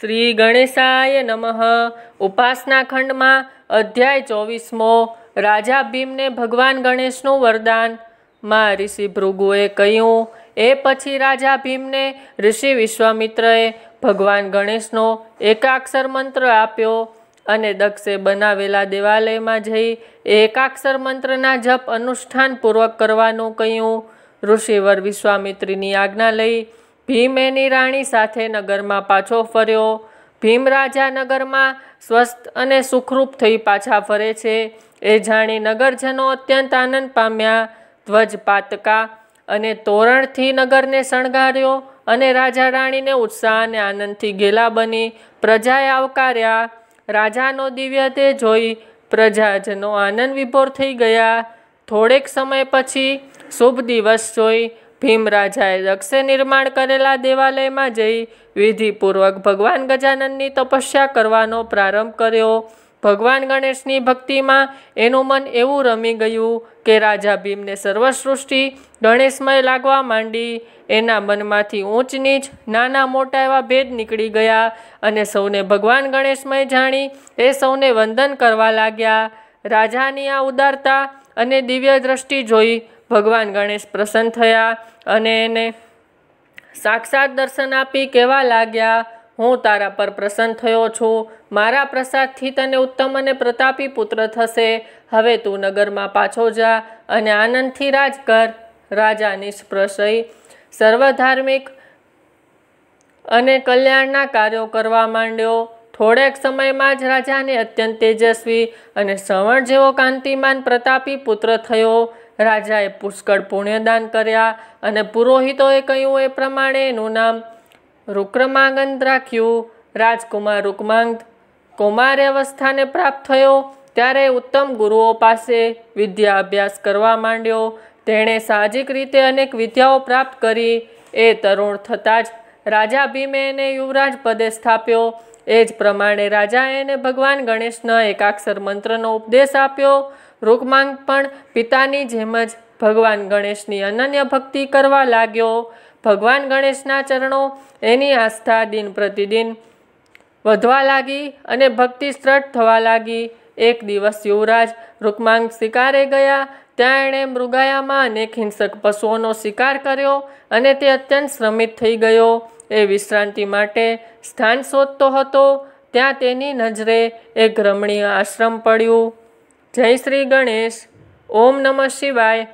શ્રી ગણેશાય નમઃ ઉપાસના ખંડમાં અધ્યાય ચોવીસમો રાજા ભીમને ભગવાન ગણેશનું વરદાન માં ઋષિ ભૃગુએ કહ્યું એ પછી રાજા ભીમને ઋષિ વિશ્વામિત્રએ ભગવાન ગણેશનો એકાક્ષર મંત્ર આપ્યો અને દક્ષે બનાવેલા દેવાલયમાં જઈ એકાક્ષર મંત્રના જપ અનુષ્ઠાનપૂર્વક કરવાનું કહ્યું ઋષિવર વિશ્વામિત્રીની આજ્ઞા લઈ ભીમ એની રાણી સાથે નગરમાં પાછો ફર્યો ભીમ રાજા નગરમાં સ્વસ્થ અને સુખરૂપ થઈ પાછા ફરે છે એ જાણી નગરજનો અત્યંત આનંદ પામ્યા ધ્વજ પાતકા અને તોરણથી નગરને શણગાર્યો અને રાજા રાણીને ઉત્સાહ અને આનંદથી ગેલા બની પ્રજાએ આવકાર્યા રાજાનો દિવ્ય તે જોઈ પ્રજાજનો આનંદ વિભોર થઈ ગયા થોડેક સમય પછી શુભ દિવસ જોઈ ભીમરાજાએ દક્ષે નિર્માણ કરેલા દેવાલયમાં જઈ વિધિપૂર્વક ભગવાન ગજાનનની તપસ્યા કરવાનો પ્રારંભ કર્યો ભગવાન ગણેશની ભક્તિમાં એનું મન એવું રમી ગયું કે રાજા ભીમને સર્વસૃષ્ટિ ગણેશમય લાગવા માંડી એના મનમાંથી ઊંચ નીચ નાના મોટા એવા ભેદ નીકળી ગયા અને સૌને ભગવાન ગણેશમય જાણી એ સૌને વંદન કરવા લાગ્યા રાજાની આ ઉદારતા અને દિવ્ય દ્રષ્ટિ જોઈ ભગવાન ગણેશ પ્રસન્ન થયા અને એને સાક્ષાત દર્શન આપી કહેવા લાગ્યા હું તારા પર પ્રસન્ન થયો છું મારા પ્રસાદથી તને ઉત્તમ અને પ્રતાપી પુત્ર થશે હવે તું નગરમાં પાછો જા અને આનંદથી રાજ કર રાજા નિષ્પ્રસય સર્વધાર્મિક અને કલ્યાણના કાર્યો કરવા માંડ્યો થોડેક સમયમાં જ રાજાને અત્યંત તેજસ્વી અને શ્રવણ જેવો કાંતિમાન પ્રતાપી પુત્ર થયો રાજાએ પુષ્કળ પુણ્યદાન કર્યા અને પુરોહિતોએ કહ્યું એ પ્રમાણે એનું નામ રૂક્રમાંગંત રાખ્યું રાજકુમાર રૂકમાંગ કૌમાર્ય અવસ્થાને પ્રાપ્ત થયો ત્યારે ઉત્તમ ગુરુઓ પાસે વિદ્યા અભ્યાસ કરવા માંડ્યો તેણે સાહજિક રીતે અનેક વિદ્યાઓ પ્રાપ્ત કરી એ તરુણ થતાં જ રાજા ભીમે એને યુવરાજ પદે સ્થાપ્યો એ જ પ્રમાણે રાજાએ એને ભગવાન ગણેશના એકાક્ષર મંત્રનો ઉપદેશ આપ્યો રૂકમાંગ પણ પિતાની જેમ જ ભગવાન ગણેશની અનન્ય ભક્તિ કરવા લાગ્યો ભગવાન ગણેશના ચરણો એની આસ્થા દિન પ્રતિદિન વધવા લાગી અને ભક્તિ સ્ત્રઢ થવા લાગી એક દિવસ યુવરાજ રૂકમાંગ શિકારે ગયા ત્યાં એણે મૃગાયામાં અનેક હિંસક પશુઓનો શિકાર કર્યો અને તે અત્યંત શ્રમિત થઈ ગયો એ વિશ્રાંતિ માટે સ્થાન શોધતો હતો ત્યાં તેની નજરે એક રમણીય આશ્રમ પડ્યું જય શ્રી ગણેશ ઓમ નમઃ શિવાય